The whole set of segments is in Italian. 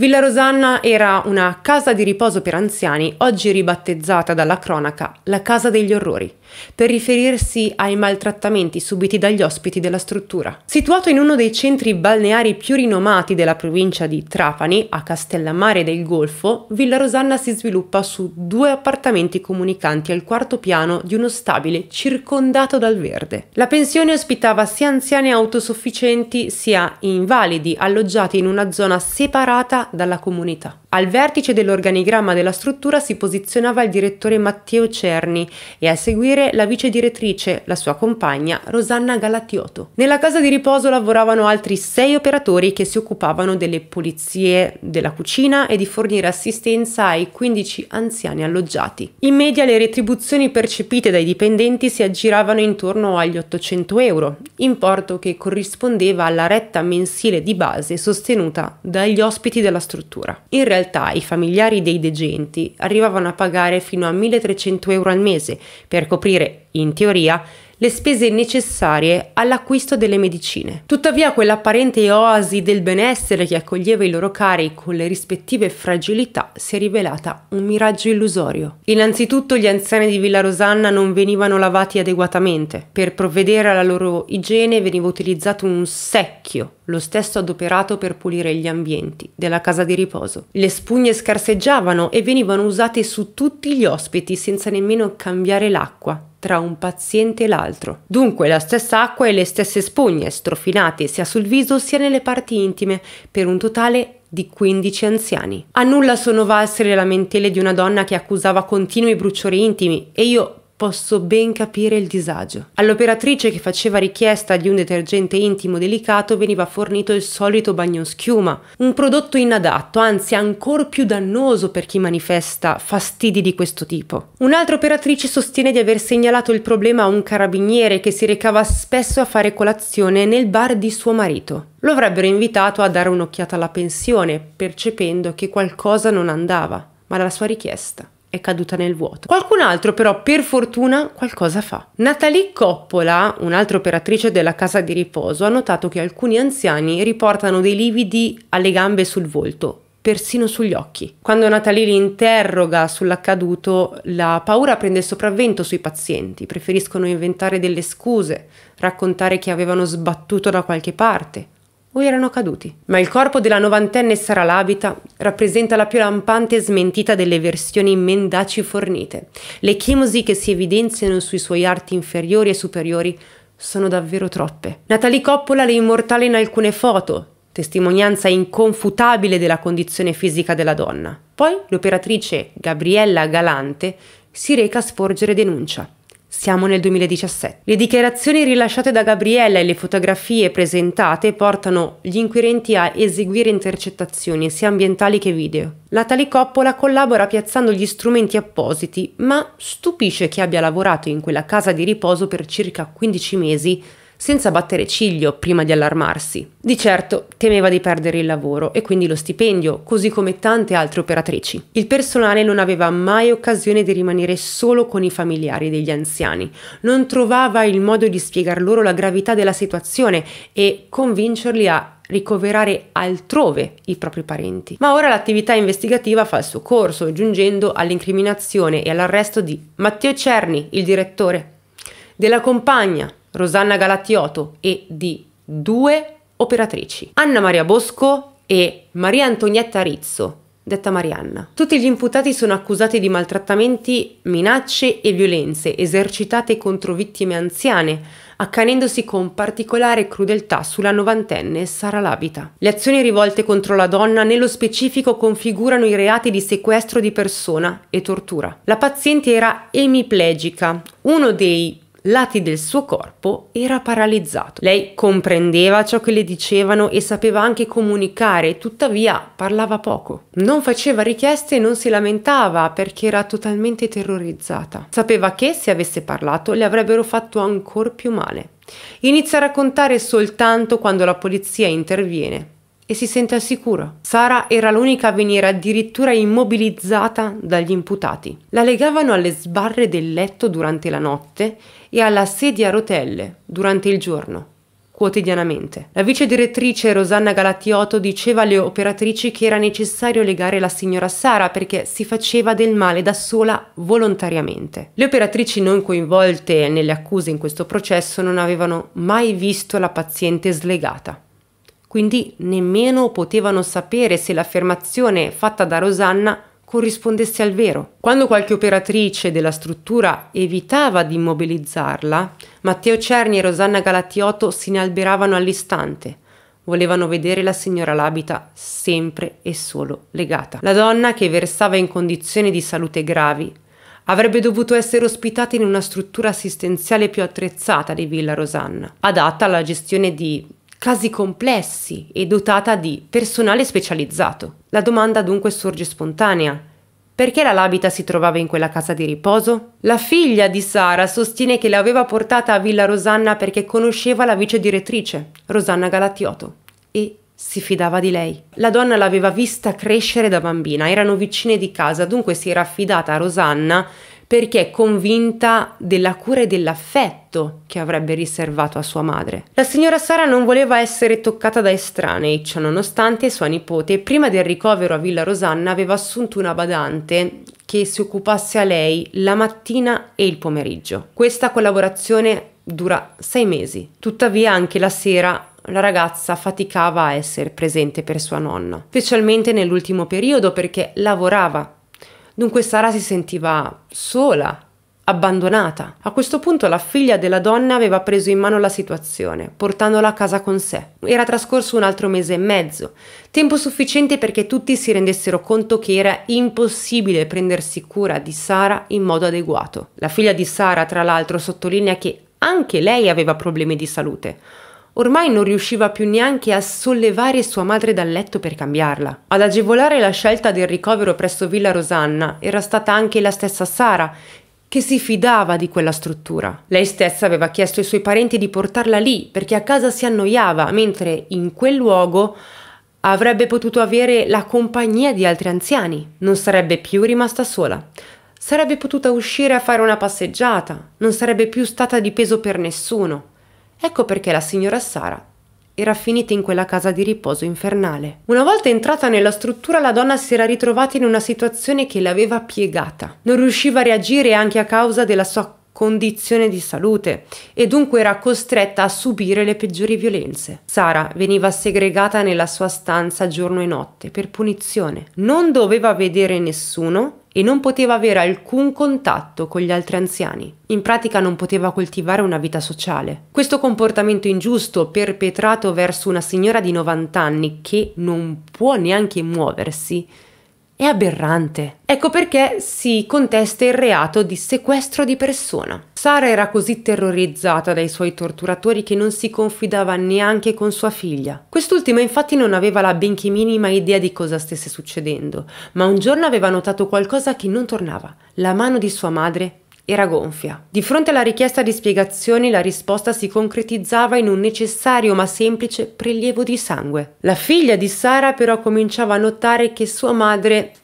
Villa Rosanna era una casa di riposo per anziani, oggi ribattezzata dalla cronaca la Casa degli Orrori, per riferirsi ai maltrattamenti subiti dagli ospiti della struttura. Situato in uno dei centri balneari più rinomati della provincia di Trapani, a Castellammare del Golfo, Villa Rosanna si sviluppa su due appartamenti comunicanti al quarto piano di uno stabile circondato dal verde. La pensione ospitava sia anziani autosufficienti sia invalidi alloggiati in una zona separata dalla comunità. Al vertice dell'organigramma della struttura si posizionava il direttore Matteo Cerni e a seguire la vice direttrice, la sua compagna Rosanna Galatioto. Nella casa di riposo lavoravano altri sei operatori che si occupavano delle pulizie della cucina e di fornire assistenza ai 15 anziani alloggiati. In media le retribuzioni percepite dai dipendenti si aggiravano intorno agli 800 euro, importo che corrispondeva alla retta mensile di base sostenuta dagli ospiti della della struttura. In realtà i familiari dei degenti arrivavano a pagare fino a 1300 euro al mese per coprire, in teoria, le spese necessarie all'acquisto delle medicine. Tuttavia quell'apparente oasi del benessere che accoglieva i loro cari con le rispettive fragilità si è rivelata un miraggio illusorio. Innanzitutto gli anziani di Villa Rosanna non venivano lavati adeguatamente. Per provvedere alla loro igiene veniva utilizzato un secchio lo stesso adoperato per pulire gli ambienti della casa di riposo. Le spugne scarseggiavano e venivano usate su tutti gli ospiti senza nemmeno cambiare l'acqua tra un paziente e l'altro. Dunque la stessa acqua e le stesse spugne strofinate sia sul viso sia nelle parti intime per un totale di 15 anziani. A nulla sono valse le lamentele di una donna che accusava continui bruciori intimi e io posso ben capire il disagio. All'operatrice che faceva richiesta di un detergente intimo delicato veniva fornito il solito schiuma, un prodotto inadatto, anzi ancora più dannoso per chi manifesta fastidi di questo tipo. Un'altra operatrice sostiene di aver segnalato il problema a un carabiniere che si recava spesso a fare colazione nel bar di suo marito. Lo avrebbero invitato a dare un'occhiata alla pensione, percependo che qualcosa non andava, ma la sua richiesta è caduta nel vuoto. Qualcun altro però per fortuna qualcosa fa. Natalie Coppola, un'altra operatrice della casa di riposo, ha notato che alcuni anziani riportano dei lividi alle gambe e sul volto, persino sugli occhi. Quando Natalie li interroga sull'accaduto, la paura prende sopravvento sui pazienti, preferiscono inventare delle scuse, raccontare che avevano sbattuto da qualche parte o erano caduti. Ma il corpo della novantenne Sara Labita rappresenta la più lampante smentita delle versioni mendaci fornite. Le chimosi che si evidenziano sui suoi arti inferiori e superiori sono davvero troppe. Natalie Coppola le immortale in alcune foto, testimonianza inconfutabile della condizione fisica della donna. Poi l'operatrice Gabriella Galante si reca a sporgere denuncia. Siamo nel 2017. Le dichiarazioni rilasciate da Gabriella e le fotografie presentate portano gli inquirenti a eseguire intercettazioni, sia ambientali che video. La tale coppola collabora piazzando gli strumenti appositi, ma stupisce che abbia lavorato in quella casa di riposo per circa 15 mesi senza battere ciglio prima di allarmarsi. Di certo temeva di perdere il lavoro e quindi lo stipendio, così come tante altre operatrici. Il personale non aveva mai occasione di rimanere solo con i familiari degli anziani, non trovava il modo di spiegar loro la gravità della situazione e convincerli a ricoverare altrove i propri parenti. Ma ora l'attività investigativa fa il suo corso, giungendo all'incriminazione e all'arresto di Matteo Cerni, il direttore, della compagna Rosanna Galattiotto e di due operatrici, Anna Maria Bosco e Maria Antonietta Rizzo, detta Marianna. Tutti gli imputati sono accusati di maltrattamenti, minacce e violenze esercitate contro vittime anziane, accanendosi con particolare crudeltà sulla novantenne Sara Labita. Le azioni rivolte contro la donna nello specifico configurano i reati di sequestro di persona e tortura. La paziente era emiplegica, uno dei lati del suo corpo era paralizzato. Lei comprendeva ciò che le dicevano e sapeva anche comunicare, tuttavia parlava poco. Non faceva richieste e non si lamentava perché era totalmente terrorizzata. Sapeva che se avesse parlato le avrebbero fatto ancora più male. Inizia a raccontare soltanto quando la polizia interviene e si sente al sicuro. Sara era l'unica a venire addirittura immobilizzata dagli imputati. La legavano alle sbarre del letto durante la notte e alla sedia a rotelle durante il giorno, quotidianamente. La vice direttrice Rosanna Galattiotto diceva alle operatrici che era necessario legare la signora Sara perché si faceva del male da sola volontariamente. Le operatrici non coinvolte nelle accuse in questo processo non avevano mai visto la paziente slegata quindi nemmeno potevano sapere se l'affermazione fatta da Rosanna corrispondesse al vero. Quando qualche operatrice della struttura evitava di immobilizzarla, Matteo Cerni e Rosanna Galattiotto si inalberavano all'istante. Volevano vedere la signora Labita sempre e solo legata. La donna, che versava in condizioni di salute gravi, avrebbe dovuto essere ospitata in una struttura assistenziale più attrezzata di Villa Rosanna, adatta alla gestione di casi complessi e dotata di personale specializzato. La domanda dunque sorge spontanea. Perché la Labita si trovava in quella casa di riposo? La figlia di Sara sostiene che l'aveva portata a Villa Rosanna perché conosceva la vice direttrice, Rosanna Galattiotto, e si fidava di lei. La donna l'aveva vista crescere da bambina, erano vicine di casa, dunque si era affidata a Rosanna perché è convinta della cura e dell'affetto che avrebbe riservato a sua madre. La signora Sara non voleva essere toccata da estranei, ciò nonostante sua nipote, prima del ricovero a Villa Rosanna, aveva assunto una badante che si occupasse a lei la mattina e il pomeriggio. Questa collaborazione dura sei mesi. Tuttavia anche la sera la ragazza faticava a essere presente per sua nonna, specialmente nell'ultimo periodo perché lavorava Dunque Sara si sentiva sola, abbandonata. A questo punto la figlia della donna aveva preso in mano la situazione, portandola a casa con sé. Era trascorso un altro mese e mezzo, tempo sufficiente perché tutti si rendessero conto che era impossibile prendersi cura di Sara in modo adeguato. La figlia di Sara, tra l'altro, sottolinea che anche lei aveva problemi di salute Ormai non riusciva più neanche a sollevare sua madre dal letto per cambiarla. Ad agevolare la scelta del ricovero presso Villa Rosanna era stata anche la stessa Sara, che si fidava di quella struttura. Lei stessa aveva chiesto ai suoi parenti di portarla lì perché a casa si annoiava, mentre in quel luogo avrebbe potuto avere la compagnia di altri anziani. Non sarebbe più rimasta sola. Sarebbe potuta uscire a fare una passeggiata, non sarebbe più stata di peso per nessuno. Ecco perché la signora Sara era finita in quella casa di riposo infernale. Una volta entrata nella struttura la donna si era ritrovata in una situazione che l'aveva piegata. Non riusciva a reagire anche a causa della sua condizione di salute e dunque era costretta a subire le peggiori violenze. Sara veniva segregata nella sua stanza giorno e notte per punizione. Non doveva vedere nessuno e non poteva avere alcun contatto con gli altri anziani. In pratica non poteva coltivare una vita sociale. Questo comportamento ingiusto perpetrato verso una signora di 90 anni che non può neanche muoversi è aberrante. Ecco perché si contesta il reato di sequestro di persona. Sara era così terrorizzata dai suoi torturatori che non si confidava neanche con sua figlia. Quest'ultima infatti non aveva la benché minima idea di cosa stesse succedendo, ma un giorno aveva notato qualcosa che non tornava, la mano di sua madre era gonfia. Di fronte alla richiesta di spiegazioni la risposta si concretizzava in un necessario ma semplice prelievo di sangue. La figlia di Sara però cominciava a notare che sua madre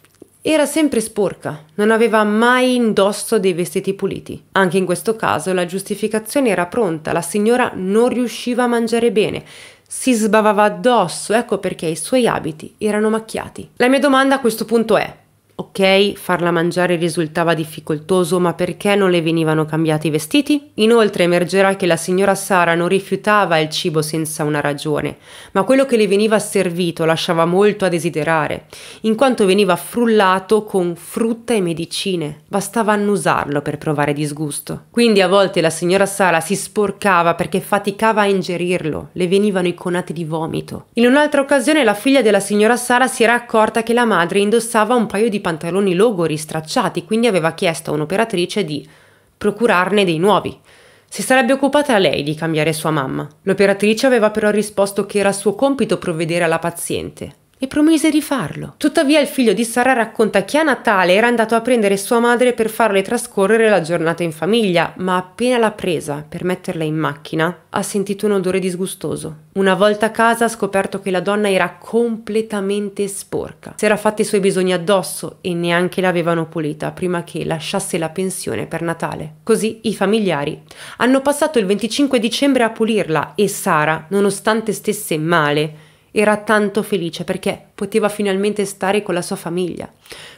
era sempre sporca, non aveva mai indosso dei vestiti puliti. Anche in questo caso la giustificazione era pronta, la signora non riusciva a mangiare bene, si sbavava addosso, ecco perché i suoi abiti erano macchiati. La mia domanda a questo punto è, Ok, farla mangiare risultava difficoltoso, ma perché non le venivano cambiati i vestiti? Inoltre emergerà che la signora Sara non rifiutava il cibo senza una ragione, ma quello che le veniva servito lasciava molto a desiderare, in quanto veniva frullato con frutta e medicine. Bastava annusarlo per provare disgusto. Quindi a volte la signora Sara si sporcava perché faticava a ingerirlo, le venivano i conati di vomito. In un'altra occasione la figlia della signora Sara si era accorta che la madre indossava un paio di pantaloni logori stracciati, quindi aveva chiesto a un'operatrice di procurarne dei nuovi. Si sarebbe occupata lei di cambiare sua mamma. L'operatrice aveva però risposto che era suo compito provvedere alla paziente, e promise di farlo. Tuttavia il figlio di Sara racconta che a Natale era andato a prendere sua madre per farle trascorrere la giornata in famiglia, ma appena l'ha presa per metterla in macchina ha sentito un odore disgustoso. Una volta a casa ha scoperto che la donna era completamente sporca, si era fatta i suoi bisogni addosso e neanche l'avevano pulita prima che lasciasse la pensione per Natale. Così i familiari hanno passato il 25 dicembre a pulirla e Sara, nonostante stesse male, era tanto felice perché poteva finalmente stare con la sua famiglia.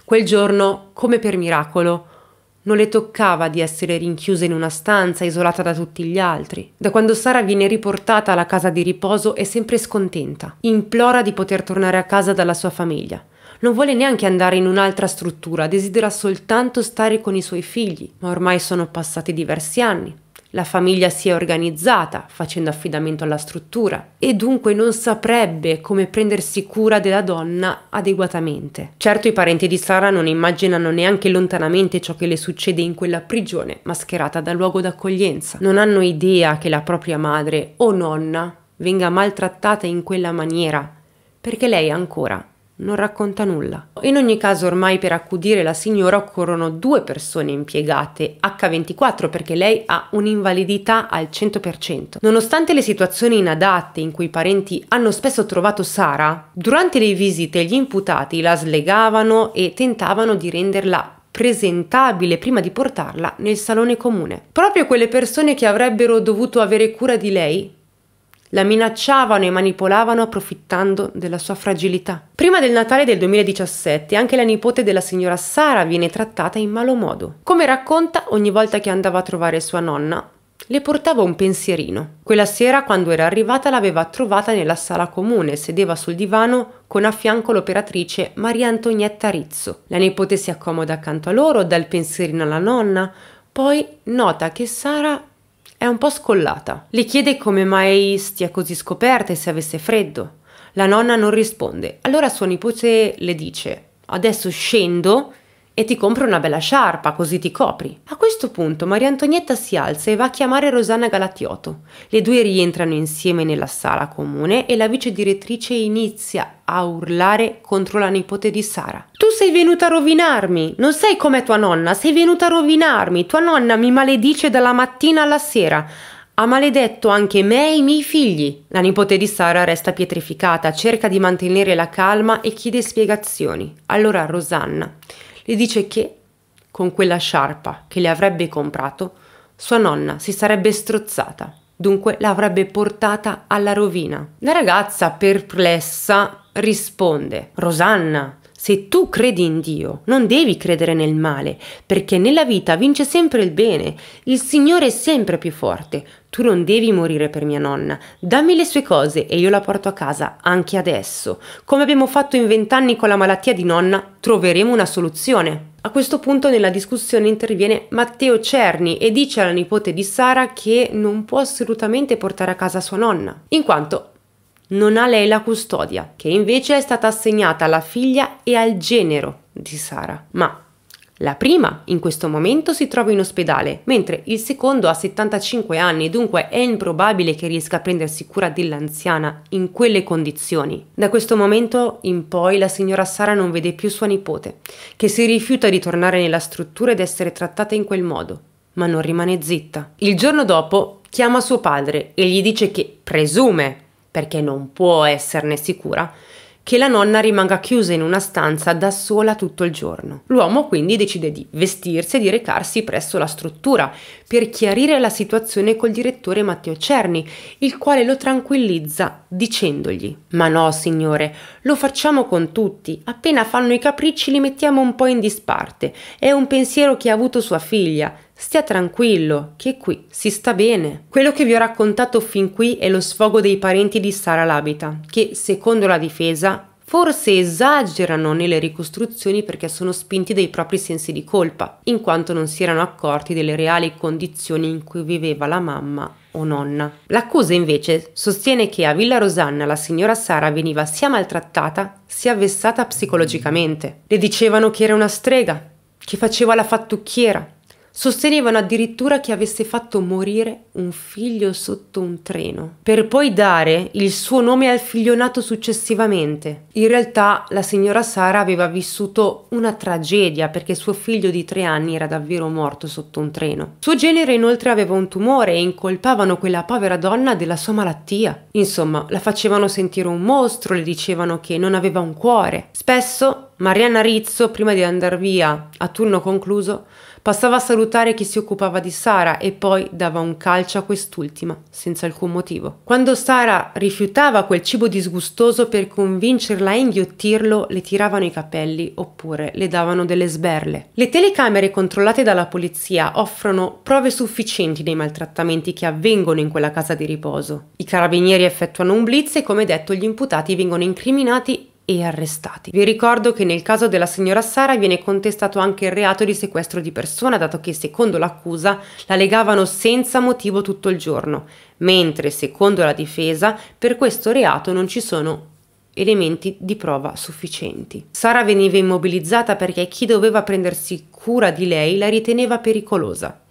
Quel giorno, come per miracolo, non le toccava di essere rinchiusa in una stanza isolata da tutti gli altri. Da quando Sara viene riportata alla casa di riposo è sempre scontenta. Implora di poter tornare a casa dalla sua famiglia. Non vuole neanche andare in un'altra struttura, desidera soltanto stare con i suoi figli, ma ormai sono passati diversi anni. La famiglia si è organizzata facendo affidamento alla struttura e dunque non saprebbe come prendersi cura della donna adeguatamente. Certo i parenti di Sara non immaginano neanche lontanamente ciò che le succede in quella prigione mascherata da luogo d'accoglienza. Non hanno idea che la propria madre o nonna venga maltrattata in quella maniera perché lei ancora non racconta nulla. In ogni caso ormai per accudire la signora occorrono due persone impiegate H24 perché lei ha un'invalidità al 100%. Nonostante le situazioni inadatte in cui i parenti hanno spesso trovato Sara, durante le visite gli imputati la slegavano e tentavano di renderla presentabile prima di portarla nel salone comune. Proprio quelle persone che avrebbero dovuto avere cura di lei la minacciavano e manipolavano approfittando della sua fragilità. Prima del Natale del 2017 anche la nipote della signora Sara viene trattata in malo modo. Come racconta, ogni volta che andava a trovare sua nonna, le portava un pensierino. Quella sera, quando era arrivata, l'aveva trovata nella sala comune, sedeva sul divano con a fianco l'operatrice Maria Antonietta Rizzo. La nipote si accomoda accanto a loro, dà il pensierino alla nonna, poi nota che Sara è un po' scollata. Le chiede come mai stia così scoperta e se avesse freddo. La nonna non risponde. Allora sua nipote le dice: Adesso scendo e ti compro una bella sciarpa così ti copri. A questo punto Maria Antonietta si alza e va a chiamare Rosanna Galatioto. Le due rientrano insieme nella sala comune e la vice direttrice inizia a urlare contro la nipote di Sara. Tu sei venuta a rovinarmi, non sei come tua nonna, sei venuta a rovinarmi, tua nonna mi maledice dalla mattina alla sera. Ha maledetto anche me e i miei figli. La nipote di Sara resta pietrificata, cerca di mantenere la calma e chiede spiegazioni. Allora Rosanna le dice che, con quella sciarpa che le avrebbe comprato, sua nonna si sarebbe strozzata, dunque l'avrebbe portata alla rovina. La ragazza, perplessa, risponde Rosanna, se tu credi in Dio, non devi credere nel male, perché nella vita vince sempre il bene, il Signore è sempre più forte. Tu non devi morire per mia nonna, dammi le sue cose e io la porto a casa anche adesso. Come abbiamo fatto in vent'anni con la malattia di nonna, troveremo una soluzione. A questo punto nella discussione interviene Matteo Cerni e dice alla nipote di Sara che non può assolutamente portare a casa sua nonna, in quanto non ha lei la custodia, che invece è stata assegnata alla figlia e al genero di Sara. Ma la prima in questo momento si trova in ospedale, mentre il secondo ha 75 anni, dunque è improbabile che riesca a prendersi cura dell'anziana in quelle condizioni. Da questo momento in poi la signora Sara non vede più sua nipote, che si rifiuta di tornare nella struttura ed essere trattata in quel modo, ma non rimane zitta. Il giorno dopo chiama suo padre e gli dice che presume perché non può esserne sicura, che la nonna rimanga chiusa in una stanza da sola tutto il giorno. L'uomo quindi decide di vestirsi e di recarsi presso la struttura per chiarire la situazione col direttore Matteo Cerni, il quale lo tranquillizza dicendogli Ma no, signore, lo facciamo con tutti, appena fanno i capricci li mettiamo un po' in disparte, è un pensiero che ha avuto sua figlia, Stia tranquillo, che qui si sta bene. Quello che vi ho raccontato fin qui è lo sfogo dei parenti di Sara Labita, che, secondo la difesa, forse esagerano nelle ricostruzioni perché sono spinti dai propri sensi di colpa, in quanto non si erano accorti delle reali condizioni in cui viveva la mamma o nonna. L'accusa invece sostiene che a Villa Rosanna la signora Sara veniva sia maltrattata sia vessata psicologicamente. Le dicevano che era una strega, che faceva la fattucchiera, Sostenevano addirittura che avesse fatto morire un figlio sotto un treno, per poi dare il suo nome al figlio nato successivamente. In realtà la signora Sara aveva vissuto una tragedia perché suo figlio di tre anni era davvero morto sotto un treno. Suo genere inoltre aveva un tumore e incolpavano quella povera donna della sua malattia. Insomma, la facevano sentire un mostro, le dicevano che non aveva un cuore. Spesso Marianna Rizzo, prima di andare via a turno concluso, Passava a salutare chi si occupava di Sara e poi dava un calcio a quest'ultima, senza alcun motivo. Quando Sara rifiutava quel cibo disgustoso per convincerla a inghiottirlo, le tiravano i capelli oppure le davano delle sberle. Le telecamere controllate dalla polizia offrono prove sufficienti dei maltrattamenti che avvengono in quella casa di riposo. I carabinieri effettuano un blitz e come detto gli imputati vengono incriminati e arrestati. Vi ricordo che nel caso della signora Sara viene contestato anche il reato di sequestro di persona, dato che secondo l'accusa la legavano senza motivo tutto il giorno, mentre secondo la difesa per questo reato non ci sono elementi di prova sufficienti. Sara veniva immobilizzata perché chi doveva prendersi cura di lei la riteneva pericolosa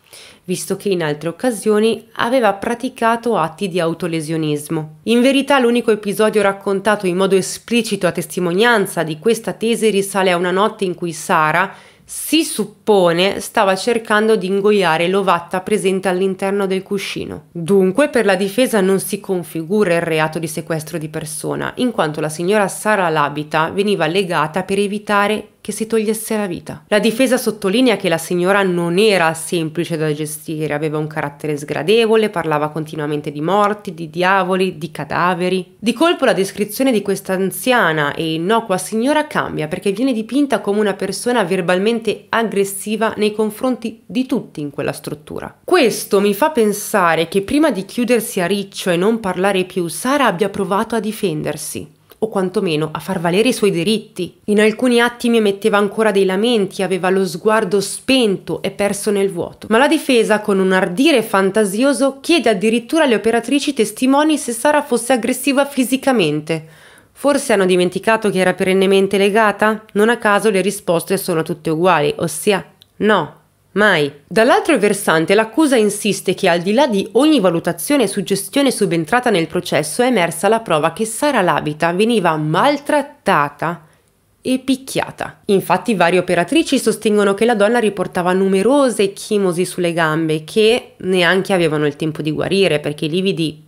visto che in altre occasioni aveva praticato atti di autolesionismo. In verità l'unico episodio raccontato in modo esplicito a testimonianza di questa tesi risale a una notte in cui Sara, si suppone stava cercando di ingoiare l'ovatta presente all'interno del cuscino. Dunque, per la difesa non si configura il reato di sequestro di persona, in quanto la signora Sara Labita veniva legata per evitare che si togliesse la vita. La difesa sottolinea che la signora non era semplice da gestire, aveva un carattere sgradevole, parlava continuamente di morti, di diavoli, di cadaveri. Di colpo la descrizione di questa anziana e innocua signora cambia perché viene dipinta come una persona verbalmente aggressiva nei confronti di tutti in quella struttura. Questo mi fa pensare che prima di chiudersi a riccio e non parlare più, Sara abbia provato a difendersi o quantomeno a far valere i suoi diritti. In alcuni atti mi emetteva ancora dei lamenti, aveva lo sguardo spento e perso nel vuoto. Ma la difesa, con un ardire fantasioso, chiede addirittura alle operatrici testimoni se Sara fosse aggressiva fisicamente. Forse hanno dimenticato che era perennemente legata? Non a caso le risposte sono tutte uguali, ossia no. Mai. Dall'altro versante l'accusa insiste che al di là di ogni valutazione e suggestione subentrata nel processo è emersa la prova che Sara Labita veniva maltrattata e picchiata. Infatti varie operatrici sostengono che la donna riportava numerose chimosi sulle gambe che neanche avevano il tempo di guarire perché i lividi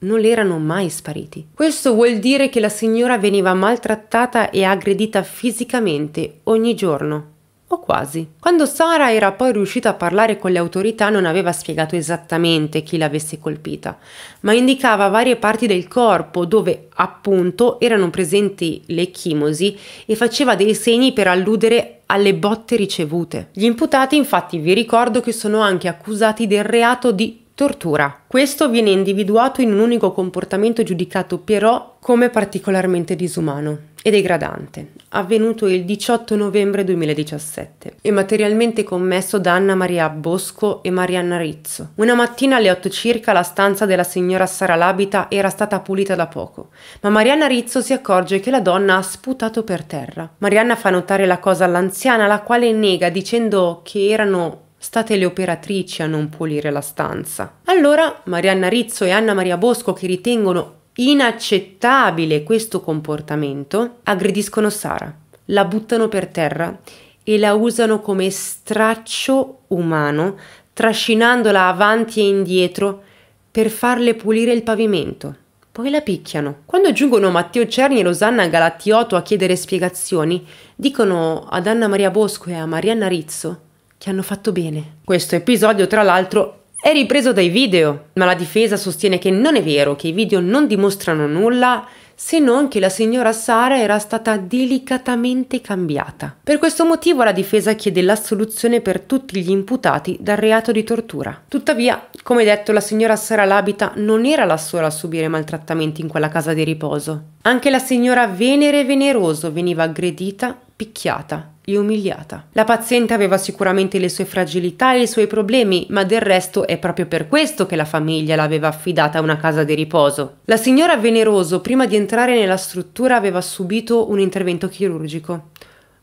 non le erano mai spariti. Questo vuol dire che la signora veniva maltrattata e aggredita fisicamente ogni giorno o quasi. Quando Sara era poi riuscita a parlare con le autorità non aveva spiegato esattamente chi l'avesse colpita, ma indicava varie parti del corpo dove appunto erano presenti le chimosi e faceva dei segni per alludere alle botte ricevute. Gli imputati infatti vi ricordo che sono anche accusati del reato di Tortura. Questo viene individuato in un unico comportamento giudicato però come particolarmente disumano e degradante, avvenuto il 18 novembre 2017 e materialmente commesso da Anna Maria Bosco e Marianna Rizzo. Una mattina alle 8 circa la stanza della signora Sara Labita era stata pulita da poco, ma Marianna Rizzo si accorge che la donna ha sputato per terra. Marianna fa notare la cosa all'anziana, la quale nega dicendo che erano state le operatrici a non pulire la stanza. Allora Marianna Rizzo e Anna Maria Bosco, che ritengono inaccettabile questo comportamento, aggrediscono Sara, la buttano per terra e la usano come straccio umano, trascinandola avanti e indietro per farle pulire il pavimento. Poi la picchiano. Quando giungono Matteo Cerni e Rosanna Galattiotto a chiedere spiegazioni, dicono ad Anna Maria Bosco e a Marianna Rizzo che hanno fatto bene. Questo episodio, tra l'altro, è ripreso dai video, ma la difesa sostiene che non è vero, che i video non dimostrano nulla se non che la signora Sara era stata delicatamente cambiata. Per questo motivo la difesa chiede l'assoluzione per tutti gli imputati dal reato di tortura. Tuttavia, come detto, la signora Sara Labita non era la sola a subire maltrattamenti in quella casa di riposo. Anche la signora Venere Veneroso veniva aggredita picchiata e umiliata. La paziente aveva sicuramente le sue fragilità e i suoi problemi, ma del resto è proprio per questo che la famiglia l'aveva affidata a una casa di riposo. La signora Veneroso, prima di entrare nella struttura, aveva subito un intervento chirurgico.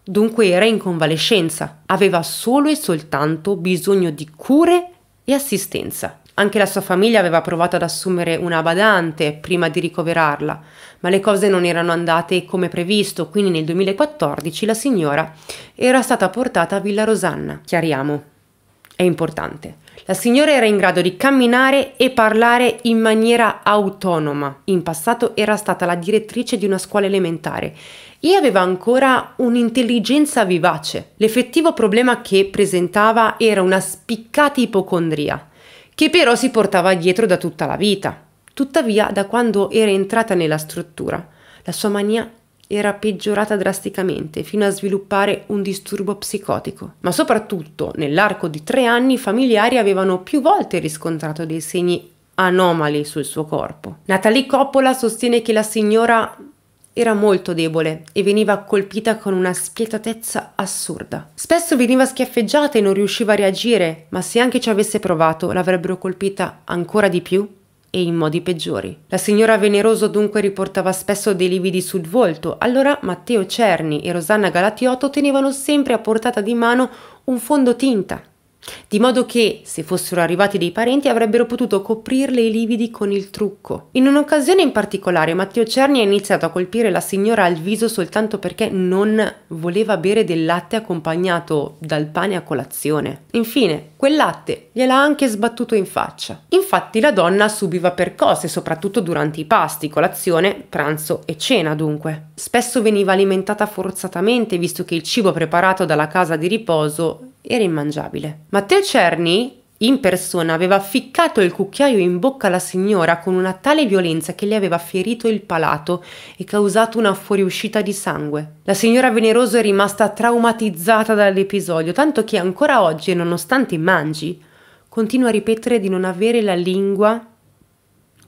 Dunque era in convalescenza, aveva solo e soltanto bisogno di cure e assistenza. Anche la sua famiglia aveva provato ad assumere una badante prima di ricoverarla, ma le cose non erano andate come previsto, quindi nel 2014 la signora era stata portata a Villa Rosanna. Chiariamo, è importante. La signora era in grado di camminare e parlare in maniera autonoma. In passato era stata la direttrice di una scuola elementare e aveva ancora un'intelligenza vivace. L'effettivo problema che presentava era una spiccata ipocondria che però si portava dietro da tutta la vita. Tuttavia, da quando era entrata nella struttura, la sua mania era peggiorata drasticamente fino a sviluppare un disturbo psicotico. Ma soprattutto, nell'arco di tre anni, i familiari avevano più volte riscontrato dei segni anomali sul suo corpo. Natalie Coppola sostiene che la signora era molto debole e veniva colpita con una spietatezza assurda. Spesso veniva schiaffeggiata e non riusciva a reagire, ma se anche ci avesse provato l'avrebbero colpita ancora di più e in modi peggiori. La signora Veneroso dunque riportava spesso dei lividi sul volto, allora Matteo Cerni e Rosanna Galatiotto tenevano sempre a portata di mano un fondotinta di modo che, se fossero arrivati dei parenti, avrebbero potuto coprirle i lividi con il trucco. In un'occasione in particolare, Matteo Cerni ha iniziato a colpire la signora al viso soltanto perché non voleva bere del latte accompagnato dal pane a colazione. Infine, quel latte gliel'ha anche sbattuto in faccia. Infatti la donna subiva percosse, soprattutto durante i pasti, colazione, pranzo e cena dunque. Spesso veniva alimentata forzatamente, visto che il cibo preparato dalla casa di riposo era immangiabile. Matteo Cerni in persona aveva ficcato il cucchiaio in bocca alla signora con una tale violenza che le aveva ferito il palato e causato una fuoriuscita di sangue. La signora Veneroso è rimasta traumatizzata dall'episodio, tanto che ancora oggi, nonostante mangi, continua a ripetere di non avere la lingua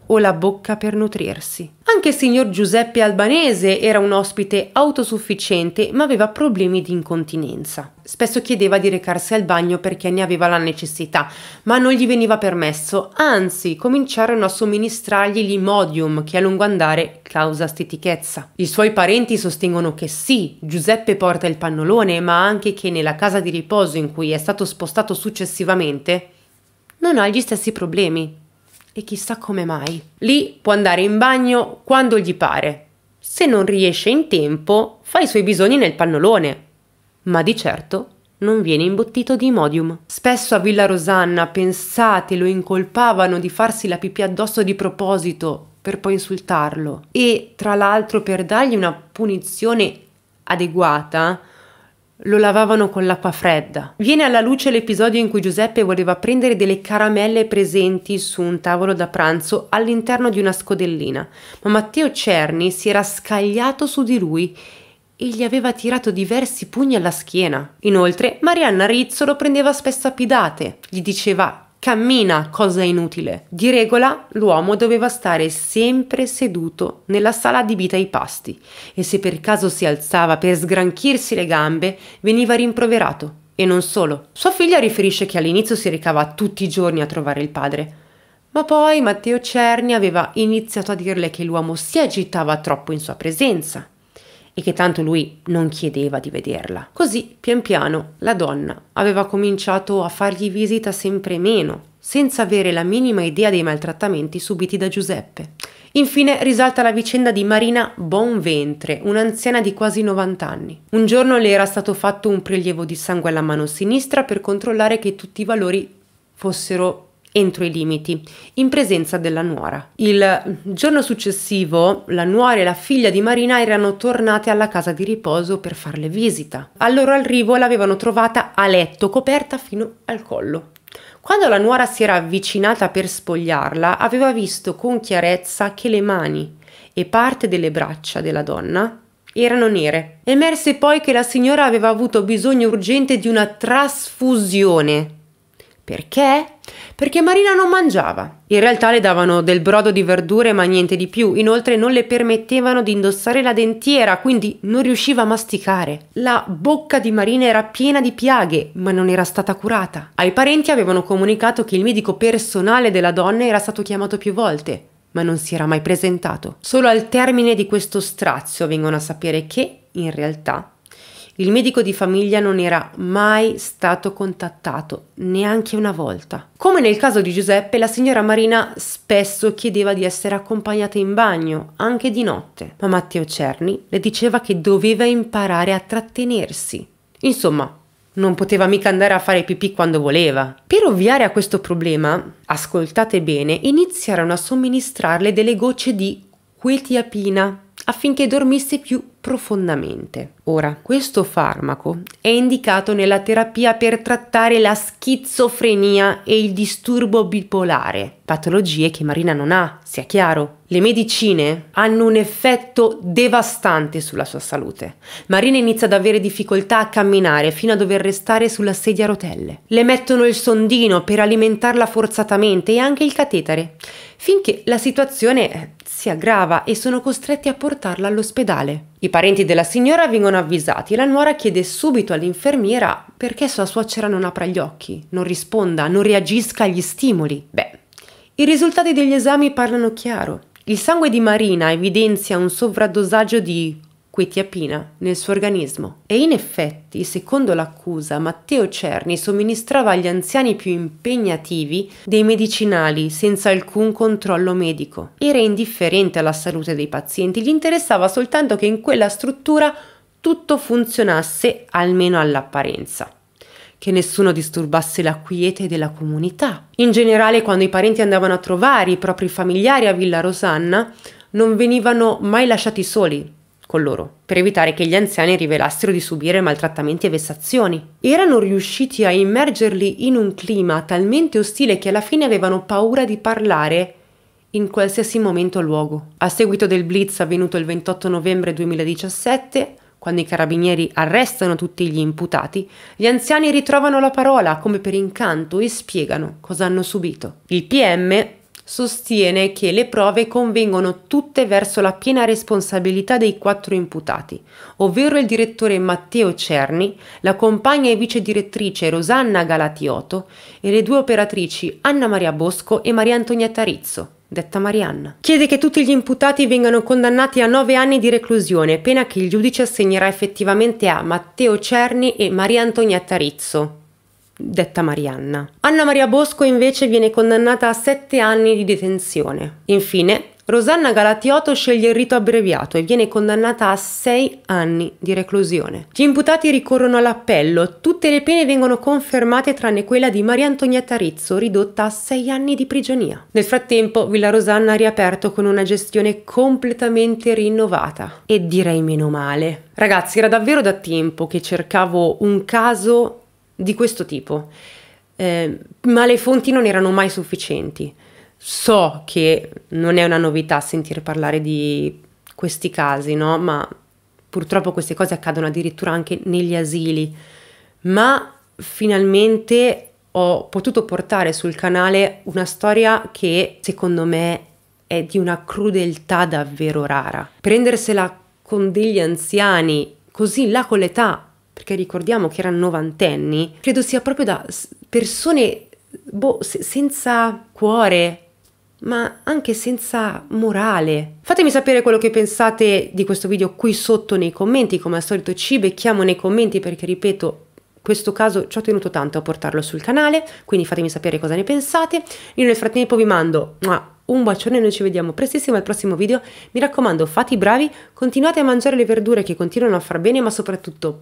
o la bocca per nutrirsi. Anche il signor Giuseppe Albanese era un ospite autosufficiente ma aveva problemi di incontinenza. Spesso chiedeva di recarsi al bagno perché ne aveva la necessità, ma non gli veniva permesso, anzi cominciarono a somministrargli l'imodium che a lungo andare causa stitichezza. I suoi parenti sostengono che sì, Giuseppe porta il pannolone, ma anche che nella casa di riposo in cui è stato spostato successivamente non ha gli stessi problemi. E chissà come mai. Lì può andare in bagno quando gli pare. Se non riesce in tempo, fa i suoi bisogni nel pannolone. Ma di certo non viene imbottito di imodium. Spesso a Villa Rosanna, pensate, lo incolpavano di farsi la pipì addosso di proposito per poi insultarlo. E tra l'altro per dargli una punizione adeguata, lo lavavano con l'acqua fredda. Viene alla luce l'episodio in cui Giuseppe voleva prendere delle caramelle presenti su un tavolo da pranzo all'interno di una scodellina, ma Matteo Cerni si era scagliato su di lui e gli aveva tirato diversi pugni alla schiena. Inoltre, Marianna Rizzo lo prendeva spesso a pidate, gli diceva Cammina, cosa inutile. Di regola l'uomo doveva stare sempre seduto nella sala adibita ai pasti e se per caso si alzava per sgranchirsi le gambe veniva rimproverato. E non solo. Sua figlia riferisce che all'inizio si recava tutti i giorni a trovare il padre. Ma poi Matteo Cerni aveva iniziato a dirle che l'uomo si agitava troppo in sua presenza e che tanto lui non chiedeva di vederla. Così, pian piano, la donna aveva cominciato a fargli visita sempre meno, senza avere la minima idea dei maltrattamenti subiti da Giuseppe. Infine risalta la vicenda di Marina Bonventre, un'anziana di quasi 90 anni. Un giorno le era stato fatto un prelievo di sangue alla mano sinistra per controllare che tutti i valori fossero entro i limiti, in presenza della nuora. Il giorno successivo la nuora e la figlia di Marina erano tornate alla casa di riposo per farle visita. Al loro arrivo l'avevano trovata a letto, coperta fino al collo. Quando la nuora si era avvicinata per spogliarla, aveva visto con chiarezza che le mani e parte delle braccia della donna erano nere. Emerse poi che la signora aveva avuto bisogno urgente di una trasfusione perché? Perché Marina non mangiava. In realtà le davano del brodo di verdure ma niente di più, inoltre non le permettevano di indossare la dentiera, quindi non riusciva a masticare. La bocca di Marina era piena di piaghe, ma non era stata curata. Ai parenti avevano comunicato che il medico personale della donna era stato chiamato più volte, ma non si era mai presentato. Solo al termine di questo strazio vengono a sapere che, in realtà, il medico di famiglia non era mai stato contattato, neanche una volta. Come nel caso di Giuseppe, la signora Marina spesso chiedeva di essere accompagnata in bagno, anche di notte, ma Matteo Cerni le diceva che doveva imparare a trattenersi. Insomma, non poteva mica andare a fare pipì quando voleva. Per ovviare a questo problema, ascoltate bene, iniziarono a somministrarle delle gocce di quetiapina affinché dormisse più profondamente. Ora, questo farmaco è indicato nella terapia per trattare la schizofrenia e il disturbo bipolare, patologie che Marina non ha, sia chiaro. Le medicine hanno un effetto devastante sulla sua salute. Marina inizia ad avere difficoltà a camminare fino a dover restare sulla sedia a rotelle. Le mettono il sondino per alimentarla forzatamente e anche il catetere, finché la situazione si aggrava e sono costretti a portarla all'ospedale. I parenti della signora vengono avvisati e la nuora chiede subito all'infermiera perché sua suocera non apra gli occhi, non risponda, non reagisca agli stimoli. Beh, i risultati degli esami parlano chiaro. Il sangue di Marina evidenzia un sovradosaggio di quetiapina nel suo organismo. E in effetti, secondo l'accusa, Matteo Cerni somministrava agli anziani più impegnativi dei medicinali senza alcun controllo medico. Era indifferente alla salute dei pazienti, gli interessava soltanto che in quella struttura tutto funzionasse almeno all'apparenza che nessuno disturbasse la quiete della comunità. In generale, quando i parenti andavano a trovare i propri familiari a Villa Rosanna, non venivano mai lasciati soli, con loro, per evitare che gli anziani rivelassero di subire maltrattamenti e vessazioni. Erano riusciti a immergerli in un clima talmente ostile che alla fine avevano paura di parlare in qualsiasi momento o luogo. A seguito del blitz avvenuto il 28 novembre 2017, quando i carabinieri arrestano tutti gli imputati, gli anziani ritrovano la parola come per incanto e spiegano cosa hanno subito. Il PM sostiene che le prove convengono tutte verso la piena responsabilità dei quattro imputati, ovvero il direttore Matteo Cerni, la compagna e vice direttrice Rosanna Galatioto e le due operatrici Anna Maria Bosco e Maria Antonietta Rizzo detta Marianna. Chiede che tutti gli imputati vengano condannati a nove anni di reclusione, pena che il giudice assegnerà effettivamente a Matteo Cerni e Maria Antonietta Rizzo detta Marianna. Anna Maria Bosco invece viene condannata a sette anni di detenzione. Infine, Rosanna Galatiotto sceglie il rito abbreviato e viene condannata a sei anni di reclusione. Gli imputati ricorrono all'appello, tutte le pene vengono confermate tranne quella di Maria Antonietta Rizzo, ridotta a sei anni di prigionia. Nel frattempo, Villa Rosanna ha riaperto con una gestione completamente rinnovata e direi meno male. Ragazzi, era davvero da tempo che cercavo un caso di questo tipo, eh, ma le fonti non erano mai sufficienti. So che non è una novità sentire parlare di questi casi, no? ma purtroppo queste cose accadono addirittura anche negli asili, ma finalmente ho potuto portare sul canale una storia che secondo me è di una crudeltà davvero rara. Prendersela con degli anziani così là con l'età perché ricordiamo che erano novantenni, credo sia proprio da persone boh, senza cuore, ma anche senza morale. Fatemi sapere quello che pensate di questo video qui sotto nei commenti, come al solito ci becchiamo nei commenti perché ripeto questo caso ci ho tenuto tanto a portarlo sul canale, quindi fatemi sapere cosa ne pensate. Io nel frattempo vi mando un bacione e noi ci vediamo prestissimo al prossimo video. Mi raccomando, fate i bravi, continuate a mangiare le verdure che continuano a far bene, ma soprattutto